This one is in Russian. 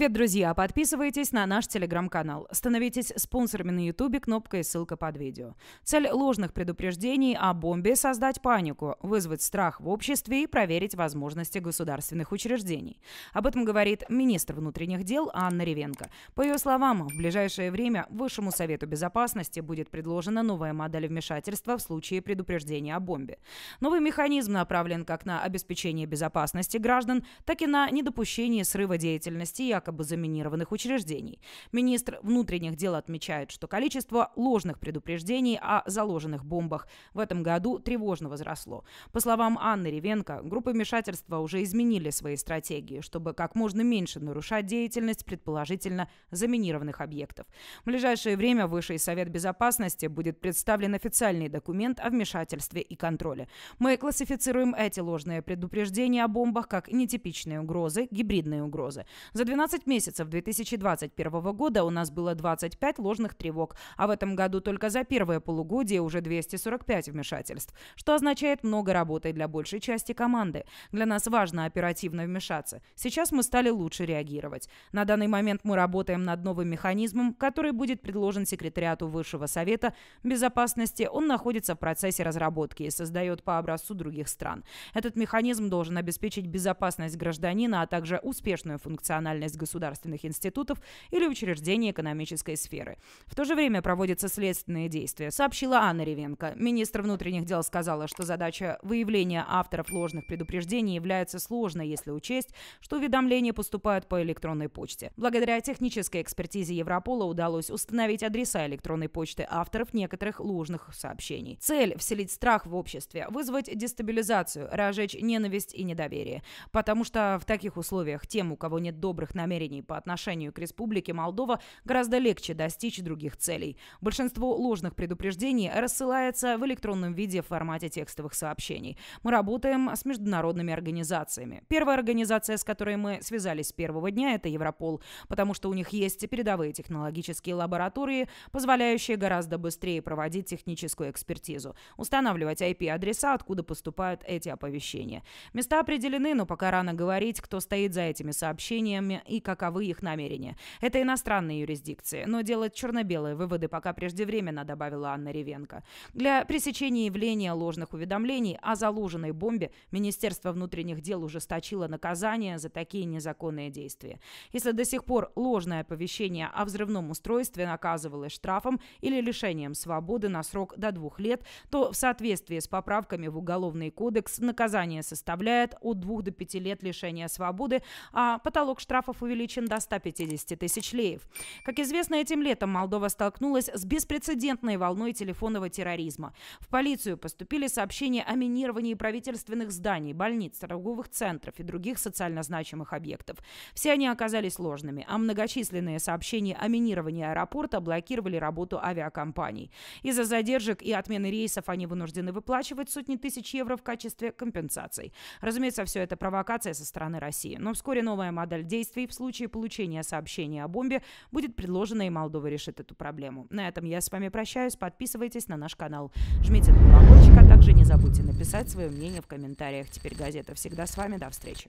Привет, друзья! Подписывайтесь на наш телеграм-канал. Становитесь спонсорами на ютубе, кнопка и ссылка под видео. Цель ложных предупреждений о бомбе – создать панику, вызвать страх в обществе и проверить возможности государственных учреждений. Об этом говорит министр внутренних дел Анна Ревенко. По ее словам, в ближайшее время Высшему Совету Безопасности будет предложена новая модель вмешательства в случае предупреждения о бомбе. Новый механизм направлен как на обеспечение безопасности граждан, так и на недопущение срыва деятельности якобы якобы заминированных учреждений. Министр внутренних дел отмечает, что количество ложных предупреждений о заложенных бомбах в этом году тревожно возросло. По словам Анны Ревенко, группы вмешательства уже изменили свои стратегии, чтобы как можно меньше нарушать деятельность предположительно заминированных объектов. В ближайшее время Высший Совет Безопасности будет представлен официальный документ о вмешательстве и контроле. Мы классифицируем эти ложные предупреждения о бомбах как нетипичные угрозы, гибридные угрозы. За 12 12 месяцев 2021 года у нас было 25 ложных тревог, а в этом году только за первое полугодие уже 245 вмешательств, что означает много работы для большей части команды. Для нас важно оперативно вмешаться. Сейчас мы стали лучше реагировать. На данный момент мы работаем над новым механизмом, который будет предложен секретариату Высшего Совета Безопасности. Он находится в процессе разработки и создает по образцу других стран. Этот механизм должен обеспечить безопасность гражданина, а также успешную функциональность государства государственных институтов или учреждений экономической сферы. В то же время проводятся следственные действия, сообщила Анна Ревенко. Министр внутренних дел сказала, что задача выявления авторов ложных предупреждений является сложной, если учесть, что уведомления поступают по электронной почте. Благодаря технической экспертизе Европола удалось установить адреса электронной почты авторов некоторых ложных сообщений. Цель – вселить страх в обществе, вызвать дестабилизацию, разжечь ненависть и недоверие. Потому что в таких условиях тем, у кого нет добрых намерений, намерений по отношению к Республике Молдова гораздо легче достичь других целей. Большинство ложных предупреждений рассылается в электронном виде в формате текстовых сообщений. Мы работаем с международными организациями. Первая организация, с которой мы связались с первого дня, это Европол, потому что у них есть передовые технологические лаборатории, позволяющие гораздо быстрее проводить техническую экспертизу, устанавливать IP-адреса, откуда поступают эти оповещения. Места определены, но пока рано говорить, кто стоит за этими сообщениями и каковы их намерения. Это иностранные юрисдикции, но делать черно-белые выводы пока преждевременно, добавила Анна Ревенко. Для пресечения явления ложных уведомлений о заложенной бомбе Министерство внутренних дел ужесточило наказание за такие незаконные действия. Если до сих пор ложное оповещение о взрывном устройстве наказывалось штрафом или лишением свободы на срок до двух лет, то в соответствии с поправками в Уголовный кодекс наказание составляет от двух до пяти лет лишения свободы, а потолок штрафов и увеличен до 150 тысяч леев. Как известно, этим летом Молдова столкнулась с беспрецедентной волной телефонного терроризма. В полицию поступили сообщения о минировании правительственных зданий, больниц, торговых центров и других социально значимых объектов. Все они оказались ложными, а многочисленные сообщения о минировании аэропорта блокировали работу авиакомпаний. Из-за задержек и отмены рейсов они вынуждены выплачивать сотни тысяч евро в качестве компенсаций. Разумеется, все это провокация со стороны России. Но вскоре новая модель действий в случае получения сообщения о бомбе будет предложено, и Молдова решит эту проблему. На этом я с вами прощаюсь. Подписывайтесь на наш канал. Жмите на колокольчик, а также не забудьте написать свое мнение в комментариях. Теперь газета всегда с вами. До встречи.